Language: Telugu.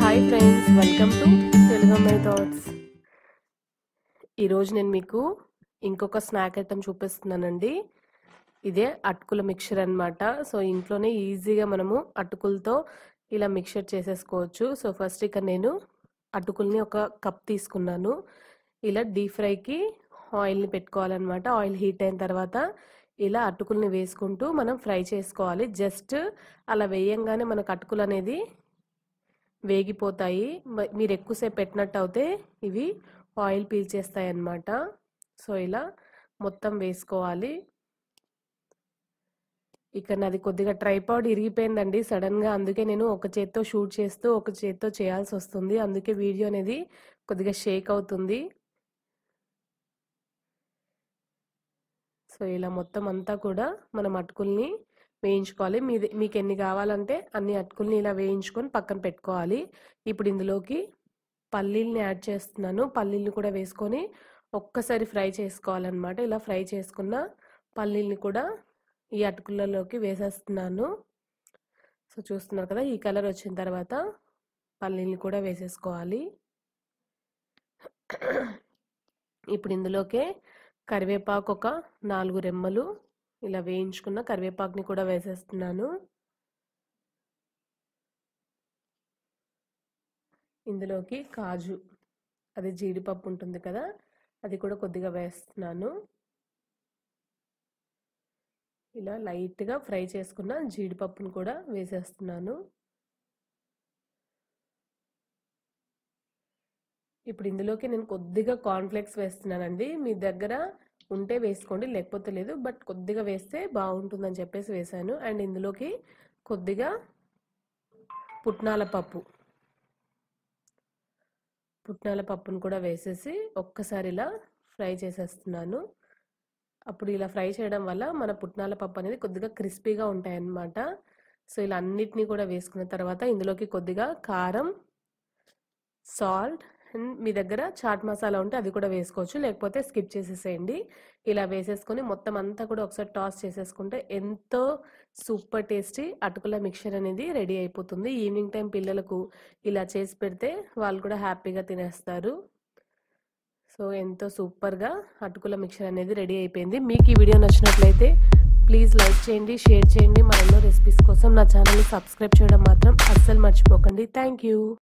hi friends welcome to Telugu my thoughts ఈరోజు నేను మీకు ఇంకొక స్నాక్ ఐటమ్ చూపిస్తున్నానండి ఇదే అటుకుల మిక్చర్ అనమాట సో ఇంట్లోనే ఈజీగా మనము అటుకులతో ఇలా మిక్చర్ చేసేసుకోవచ్చు సో ఫస్ట్ ఇక నేను అటుకుల్ని ఒక కప్ తీసుకున్నాను ఇలా డీప్ ఫ్రైకి ఆయిల్ని పెట్టుకోవాలన్నమాట ఆయిల్ హీట్ అయిన తర్వాత ఇలా అటుకుల్ని వేసుకుంటూ మనం ఫ్రై చేసుకోవాలి జస్ట్ అలా వేయంగానే మనకు అటుకులు అనేది వేగిపోతాయి మీరు ఎక్కువసేపు పెట్టినట్టు అయితే ఇవి ఆయిల్ పీల్చేస్తాయి అన్నమాట సో ఇలా మొత్తం వేసుకోవాలి ఇక్కడ నాది కొద్దిగా ట్రైపాడ్ ఇరిగిపోయిందండి సడన్గా అందుకే నేను ఒక చేత్తో షూట్ చేస్తూ ఒక చేత్తో చేయాల్సి వస్తుంది అందుకే వీడియో అనేది కొద్దిగా షేక్ అవుతుంది సో ఇలా మొత్తం అంతా కూడా మనం అటుకుల్ని వేయించుకోవాలి మీది మీకు ఎన్ని కావాలంటే అన్ని అటుకుల్ని ఇలా వేయించుకొని పక్కన పెట్టుకోవాలి ఇప్పుడు ఇందులోకి పల్లీల్ని యాడ్ చేస్తున్నాను పల్లీల్ని కూడా వేసుకొని ఒక్కసారి ఫ్రై చేసుకోవాలన్నమాట ఇలా ఫ్రై చేసుకున్న పల్లీల్ని కూడా ఈ అటుకులలోకి వేసేస్తున్నాను సో చూస్తున్నారు కదా ఈ కలర్ వచ్చిన తర్వాత పల్లీల్ని కూడా వేసేసుకోవాలి ఇప్పుడు ఇందులోకే కరివేపాకు ఒక నాలుగు రెమ్మలు ఇలా వేయించుకున్న కరివేపాకుని కూడా వేసేస్తున్నాను ఇందులోకి కాజు అది జీడిపప్పు ఉంటుంది కదా అది కూడా కొద్దిగా వేస్తున్నాను ఇలా లైట్గా ఫ్రై చేసుకున్న జీడిపప్పును కూడా వేసేస్తున్నాను ఇప్పుడు ఇందులోకి నేను కొద్దిగా కాన్ఫ్లెక్స్ వేస్తున్నానండి మీ దగ్గర ఉంటే వేసుకోండి లేకపోతే లేదు బట్ కొద్దిగా వేస్తే బాగుంటుందని చెప్పేసి వేశాను అండ్ ఇందులోకి కొద్దిగా పుట్నాల పప్పు పుట్నాల పప్పును కూడా వేసేసి ఒక్కసారి ఇలా ఫ్రై చేసేస్తున్నాను అప్పుడు ఇలా ఫ్రై చేయడం వల్ల మన పుట్నాల పప్పు అనేది కొద్దిగా క్రిస్పీగా ఉంటాయన్నమాట సో ఇలా అన్నిటినీ కూడా వేసుకున్న తర్వాత ఇందులోకి కొద్దిగా కారం సాల్ట్ మీ దగ్గర చాట్ మసాలా ఉంటే అది కూడా వేసుకోవచ్చు లేకపోతే స్కిప్ చేసేసేయండి ఇలా వేసేసుకొని మొత్తం అంతా కూడా ఒకసారి టాస్ చేసేసుకుంటే ఎంతో సూపర్ టేస్టీ అటుకుల మిక్చర్ అనేది రెడీ అయిపోతుంది ఈవినింగ్ టైం పిల్లలకు ఇలా చేసి పెడితే వాళ్ళు కూడా హ్యాపీగా తినేస్తారు సో ఎంతో సూపర్గా అటుకుల మిక్చర్ అనేది రెడీ అయిపోయింది మీకు ఈ వీడియో నచ్చినట్లయితే ప్లీజ్ లైక్ చేయండి షేర్ చేయండి మరెన్నో రెసిపీస్ కోసం నా ఛానల్ని సబ్స్క్రైబ్ చేయడం మాత్రం అస్సలు మర్చిపోకండి థ్యాంక్